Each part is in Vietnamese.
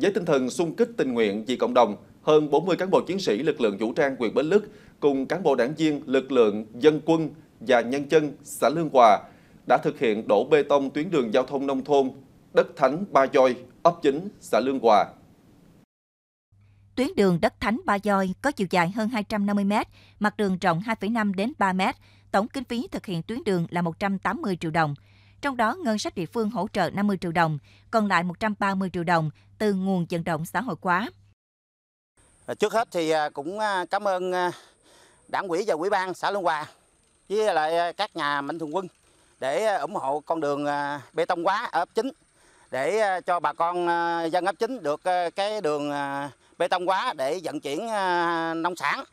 với tinh thần sung kích tình nguyện vì cộng đồng, hơn 40 cán bộ chiến sĩ lực lượng vũ trang quyền Bến Lức cùng cán bộ đảng viên lực lượng dân quân và nhân dân xã Lương Hòa đã thực hiện đổ bê tông tuyến đường giao thông nông thôn Đất Thánh Ba Doi, ấp chính xã Lương Hòa. Tuyến đường Đất Thánh Ba Doi có chiều dài hơn 250 m, mặt đường rộng 2,5 đến 3 m. Tổng kinh phí thực hiện tuyến đường là 180 triệu đồng trong đó ngân sách địa phương hỗ trợ 50 triệu đồng, còn lại 130 triệu đồng từ nguồn vận động xã hội hóa. À, trước hết thì à, cũng à, cảm ơn đảng quỹ và quỹ ban xã Luân Hòa với lại các nhà mạnh thường quân để ủng hộ con đường bê tông hóa ở ấp chính để cho bà con dân ấp chính được cái đường bê tông hóa để vận chuyển nông sản.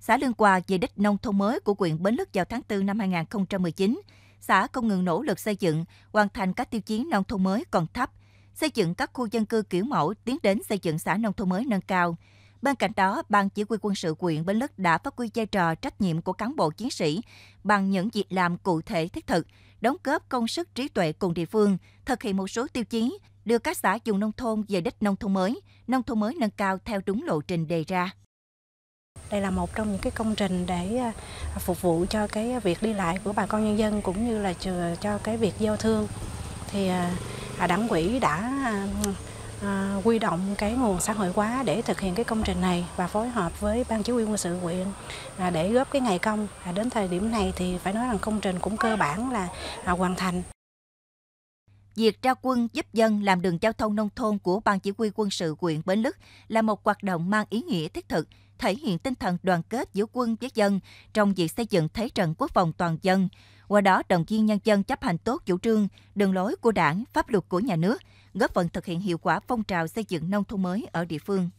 Xã Lương Hòa về đích nông thôn mới của huyện Bến Lức vào tháng 4 năm 2019 xã không ngừng nỗ lực xây dựng, hoàn thành các tiêu chí nông thôn mới còn thấp, xây dựng các khu dân cư kiểu mẫu tiến đến xây dựng xã nông thôn mới nâng cao. Bên cạnh đó, Ban Chỉ huy quân sự quyện Bến Lức đã phát huy vai trò trách nhiệm của cán bộ chiến sĩ bằng những việc làm cụ thể thiết thực, đóng góp công sức trí tuệ cùng địa phương, thực hiện một số tiêu chí, đưa các xã vùng nông thôn về đích nông thôn mới, nông thôn mới nâng cao theo đúng lộ trình đề ra đây là một trong những cái công trình để à, à, phục vụ cho cái à, việc đi lại của bà con nhân dân cũng như là cho cái việc giao thương thì đảng quỹ đã quy động cái nguồn xã hội hóa để thực hiện cái công trình này và phối hợp với ban chỉ huy quân sự huyện để góp cái ngày công đến thời điểm này thì phải nói rằng công trình cũng cơ bản là hoàn thành Việc ra quân giúp dân làm đường giao thông nông thôn của Ban Chỉ huy quân sự huyện Bến Lức là một hoạt động mang ý nghĩa thiết thực, thể hiện tinh thần đoàn kết giữa quân với dân trong việc xây dựng thế trận quốc phòng toàn dân. Qua đó, đồng viên nhân dân chấp hành tốt chủ trương, đường lối của đảng, pháp luật của nhà nước, góp phần thực hiện hiệu quả phong trào xây dựng nông thôn mới ở địa phương.